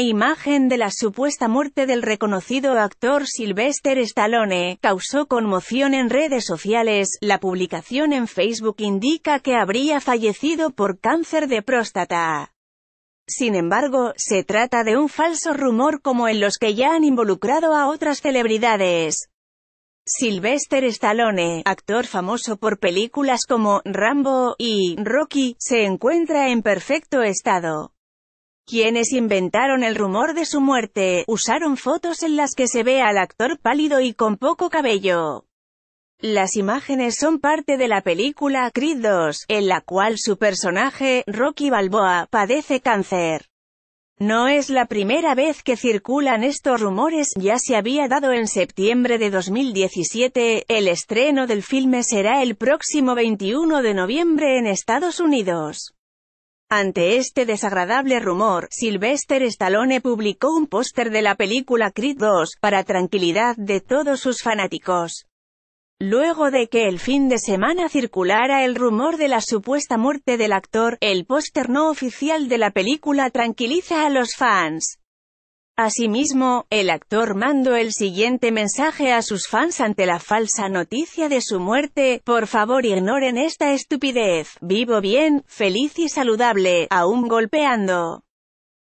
imagen de la supuesta muerte del reconocido actor Sylvester Stallone, causó conmoción en redes sociales. La publicación en Facebook indica que habría fallecido por cáncer de próstata. Sin embargo, se trata de un falso rumor como en los que ya han involucrado a otras celebridades. Sylvester Stallone, actor famoso por películas como Rambo y Rocky, se encuentra en perfecto estado. Quienes inventaron el rumor de su muerte, usaron fotos en las que se ve al actor pálido y con poco cabello. Las imágenes son parte de la película Creed 2, en la cual su personaje, Rocky Balboa, padece cáncer. No es la primera vez que circulan estos rumores, ya se había dado en septiembre de 2017, el estreno del filme será el próximo 21 de noviembre en Estados Unidos. Ante este desagradable rumor, Sylvester Stallone publicó un póster de la película Creed 2, para tranquilidad de todos sus fanáticos. Luego de que el fin de semana circulara el rumor de la supuesta muerte del actor, el póster no oficial de la película tranquiliza a los fans. Asimismo, el actor mandó el siguiente mensaje a sus fans ante la falsa noticia de su muerte, por favor ignoren esta estupidez, vivo bien, feliz y saludable, aún golpeando.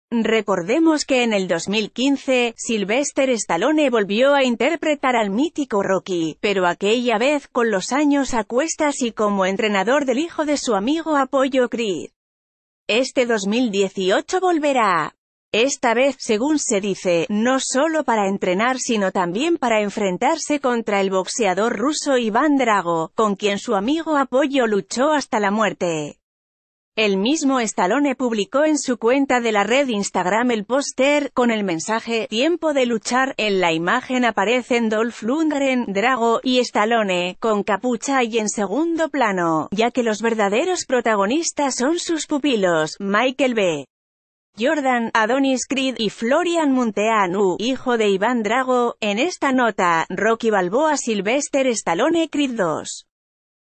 Recordemos que en el 2015, Sylvester Stallone volvió a interpretar al mítico Rocky, pero aquella vez con los años a cuestas y como entrenador del hijo de su amigo Apoyo Creed. Este 2018 volverá, esta vez, según se dice, no solo para entrenar sino también para enfrentarse contra el boxeador ruso Iván Drago, con quien su amigo Apoyo luchó hasta la muerte. El mismo Stallone publicó en su cuenta de la red Instagram el póster, con el mensaje «Tiempo de luchar». En la imagen aparecen Dolph Lundgren, Drago y Stallone, con capucha y en segundo plano, ya que los verdaderos protagonistas son sus pupilos, Michael B. Jordan, Adonis Creed y Florian Munteanu, hijo de Iván Drago. En esta nota, Rocky Balboa Sylvester Stallone Creed 2.